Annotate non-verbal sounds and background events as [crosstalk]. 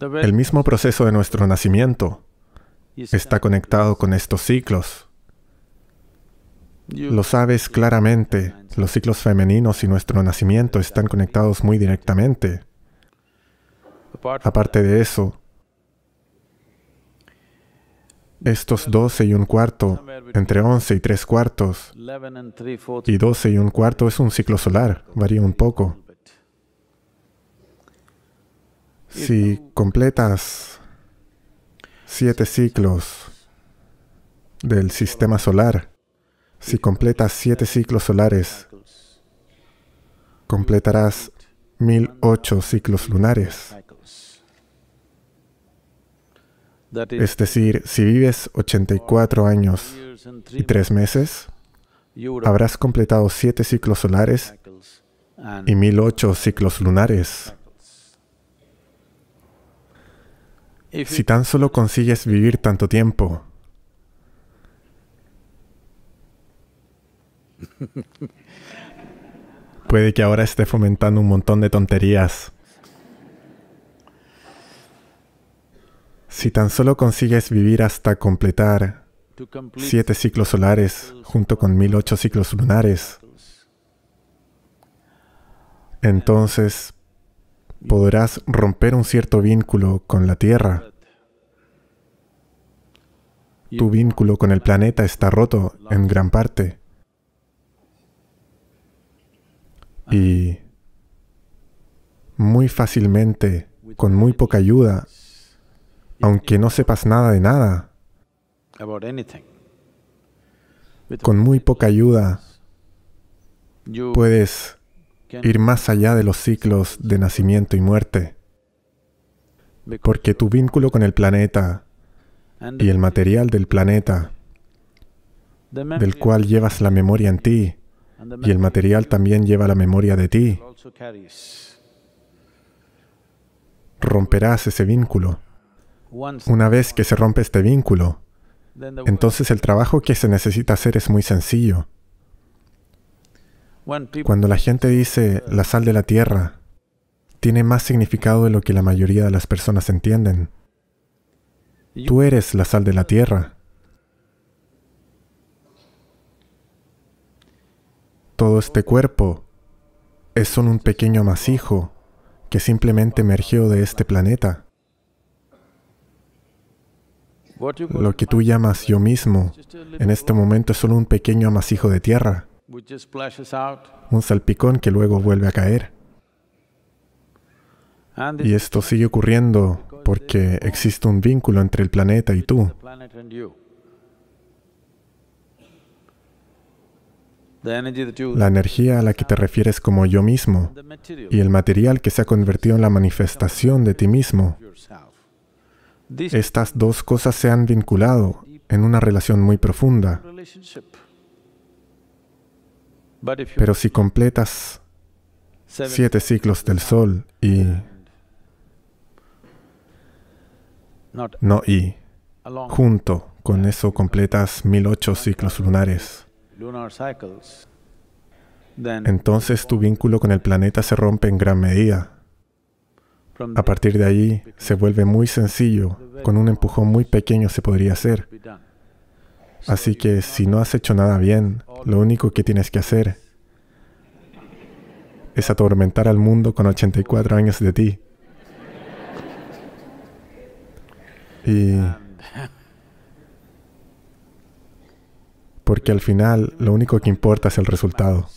El mismo proceso de nuestro nacimiento está conectado con estos ciclos. Lo sabes claramente, los ciclos femeninos y nuestro nacimiento están conectados muy directamente. Aparte de eso, estos 12 y un cuarto, entre 11 y 3 cuartos, y 12 y un cuarto es un ciclo solar, varía un poco. Si completas siete ciclos del sistema solar, si completas siete ciclos solares, completarás mil ocho ciclos lunares. Es decir, si vives 84 años y tres meses, habrás completado siete ciclos solares y 1008 ciclos lunares. Si tan solo consigues vivir tanto tiempo. [laughs] Puede que ahora esté fomentando un montón de tonterías. Si tan solo consigues vivir hasta completar siete ciclos solares junto con mil ocho ciclos lunares, entonces podrás romper un cierto vínculo con la Tierra. Tu vínculo con el planeta está roto en gran parte. Y muy fácilmente, con muy poca ayuda, aunque no sepas nada de nada, con muy poca ayuda, puedes ir más allá de los ciclos de nacimiento y muerte, porque tu vínculo con el planeta y el material del planeta, del cual llevas la memoria en ti, y el material también lleva la memoria de ti, romperás ese vínculo. Una vez que se rompe este vínculo, entonces el trabajo que se necesita hacer es muy sencillo. Cuando la gente dice la sal de la tierra, tiene más significado de lo que la mayoría de las personas entienden. Tú eres la sal de la tierra. Todo este cuerpo es solo un pequeño amasijo que simplemente emergió de este planeta. Lo que tú llamas yo mismo en este momento es solo un pequeño amasijo de tierra un salpicón que luego vuelve a caer. Y esto sigue ocurriendo porque existe un vínculo entre el planeta y tú. La energía a la que te refieres como yo mismo y el material que se ha convertido en la manifestación de ti mismo. Estas dos cosas se han vinculado en una relación muy profunda. Pero si completas siete ciclos del Sol y... No y. Junto con eso completas mil ocho ciclos lunares. Entonces tu vínculo con el planeta se rompe en gran medida. A partir de allí se vuelve muy sencillo, con un empujón muy pequeño se podría hacer. Así que si no has hecho nada bien, lo único que tienes que hacer es atormentar al mundo con 84 años de ti. Y... Porque al final lo único que importa es el resultado.